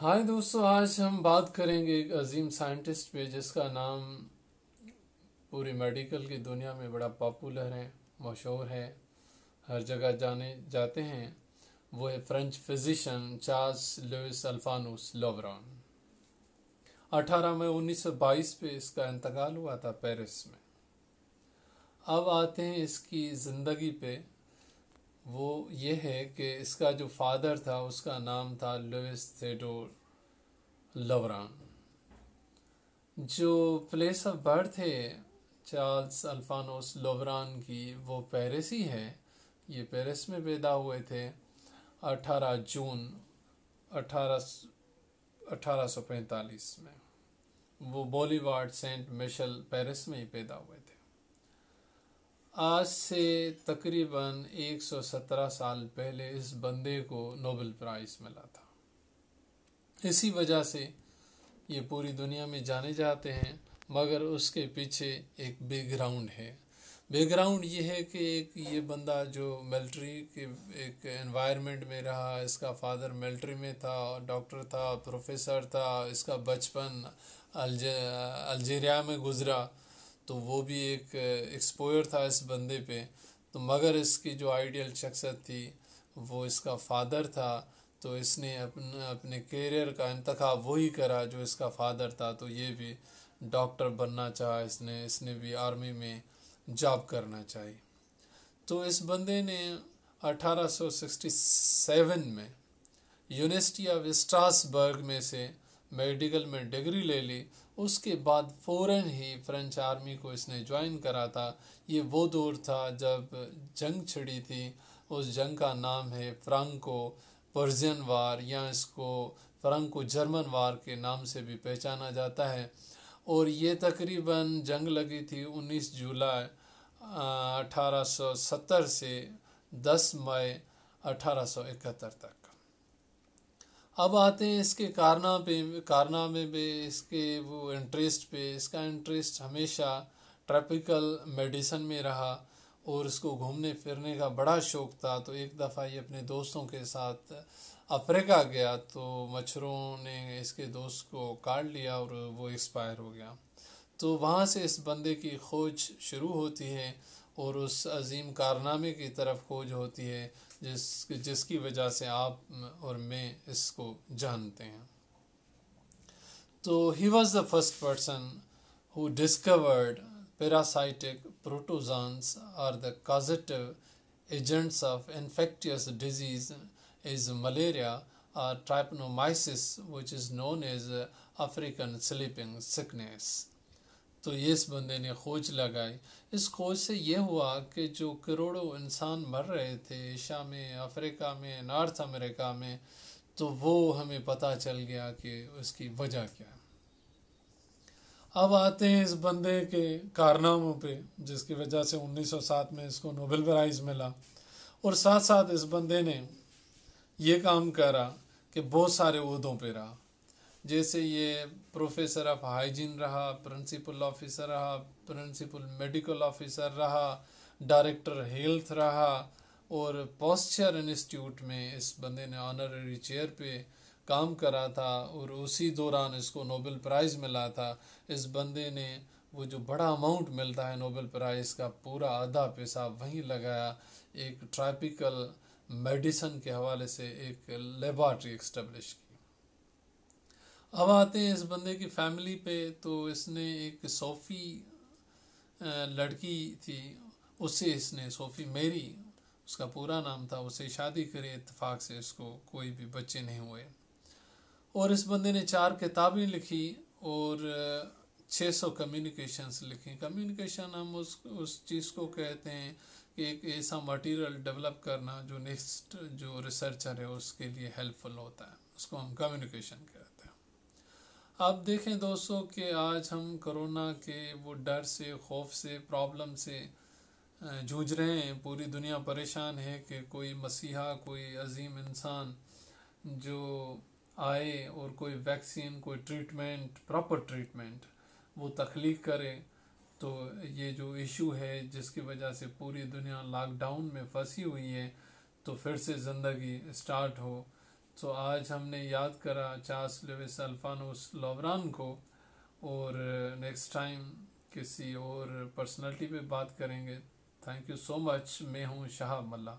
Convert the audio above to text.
हाय दोस्तों आज हम बात करेंगे एक अजीम साइंटिस्ट पे जिसका नाम पूरी मेडिकल की दुनिया में बड़ा पॉपुलर है मशहूर है हर जगह जाने जाते हैं वो है French physician Charles Louis Alphonse Laveran 18 मई 1922 पे इसका इंतकाल हुआ था पेरिस में अब आते हैं इसकी ज़िंदगी पे वो ये है कि इसका जो फादर था उसका नाम था लुइस थेडोर लवरान जो प्लेस ऑफ बर्थ है चार्ल्स अल्फानोस लोवरान की वो पेरिस ही है ये पेरिस में पैदा हुए थे 18 जून 18 1845 में वो बॉलीवार्ड सेंट मिशेल पेरिस में ही पैदा हुए आज से तकरीबन 117 साल पहले इस बंदे को नोबल प्राइज़ मिला था इसी वजह से ये पूरी दुनिया में जाने जाते हैं मगर उसके पीछे एक बैकग्राउंड है बैकग्राउंड ये है कि एक ये बंदा जो मिलिट्री के एक एनवायरनमेंट में रहा इसका फादर मिलिट्री में था डॉक्टर था प्रोफेसर था इसका बचपन अल्जे, अल्जेरिया में गुजरा तो वो भी एक एक्सपोयर था इस बंदे पे तो मगर इसकी जो आइडियल शख्सियत थी वो इसका फादर था तो इसने अपने अपने करियर का इंतखा वही करा जो इसका फादर था तो ये भी डॉक्टर बनना चाहा इसने इसने भी आर्मी में जॉब करना चाहिए तो इस बंदे ने 1867 में यूनिवर्सिटी ऑफ स्ट्रासबर्ग में से मेडिकल में डिग्री ले ली उसके बाद फ़ौर ही फ्रेंच आर्मी को इसने ज्वाइन करा था ये वो दौर था जब जंग छिड़ी थी उस जंग का नाम है फ्रांको पर्जियन वार या इसको फ्रांको जर्मन वार के नाम से भी पहचाना जाता है और ये तकरीबन जंग लगी थी 19 जुलाई 1870 से 10 मई 1871 तक अब आते हैं इसके कारना पे कारनामे पे इसके वो इंटरेस्ट पे इसका इंटरेस्ट हमेशा ट्रॉपिकल मेडिसन में रहा और इसको घूमने फिरने का बड़ा शौक़ था तो एक दफ़ा ये अपने दोस्तों के साथ अफ्रीका गया तो मच्छरों ने इसके दोस्त को काट लिया और वो एक्सपायर हो गया तो वहाँ से इस बंदे की खोज शुरू होती है और उस अजीम कारनामे की तरफ खोज होती है जिस जिसकी वजह से आप और मैं इसको जानते हैं तो he was the first person who discovered parasitic protozoans are the causative agents of infectious disease is malaria or trypanosomiasis which is known as African sleeping sickness तो ये इस बंदे ने खोज लगाई इस खोज से ये हुआ कि जो करोड़ों इंसान मर रहे थे एशिया में अफ्रीका में नॉर्थ अमेरिका में तो वो हमें पता चल गया कि उसकी वजह क्या है अब आते हैं इस बंदे के कारनामों पे जिसकी वजह से 1907 में इसको नोबेल प्राइज़ मिला और साथ साथ इस बंदे ने ये काम करा कि बहुत सारे उहदों पर रहा जैसे ये प्रोफेसर ऑफ हाइजीन रहा प्रिंसिपल ऑफिसर रहा प्रिंसिपल मेडिकल ऑफिसर रहा डायरेक्टर हेल्थ रहा और पॉस्चर इंस्टीट्यूट में इस बंदे ने ऑनररी चेयर पे काम करा था और उसी दौरान इसको नोबेल प्राइज़ मिला था इस बंदे ने वो जो बड़ा अमाउंट मिलता है नोबेल प्राइज़ का पूरा आधा पैसा वहीं लगाया एक ट्रॉपिकल मेडिसन के हवाले से एक लेबॉर्ट्री एक्स्टेब्लिश की अब आते हैं इस बंदे की फैमिली पे तो इसने एक सोफ़ी लड़की थी उससे इसने सोफ़ी मेरी उसका पूरा नाम था उसे शादी करी इतफाक़ से इसको कोई भी बच्चे नहीं हुए और इस बंदे ने चार किताबें लिखी और 600 कम्युनिकेशंस लिखी कम्युनिकेशन हम उस उस चीज़ को कहते हैं कि एक ऐसा मटेरियल डेवलप करना जो नेक्स्ट जो रिसर्चर है उसके लिए हेल्पफुल होता है उसको हम कम्युनिकेशन कहते हैं आप देखें दोस्तों कि आज हम कोरोना के वो डर से खौफ से प्रॉब्लम से जूझ रहे हैं पूरी दुनिया परेशान है कि कोई मसीहा कोई अजीम इंसान जो आए और कोई वैक्सीन कोई ट्रीटमेंट प्रॉपर ट्रीटमेंट वो तख्लीक करे तो ये जो इशू है जिसकी वजह से पूरी दुनिया लॉकडाउन में फंसी हुई है तो फिर से ज़िंदगी स्टार्ट हो तो आज हमने याद करा चार्ल्स लेविस अल्फानोस लोवरान को और नेक्स्ट टाइम किसी और पर्सनालिटी पे बात करेंगे थैंक यू सो मच मैं हूँ शाह मल्ला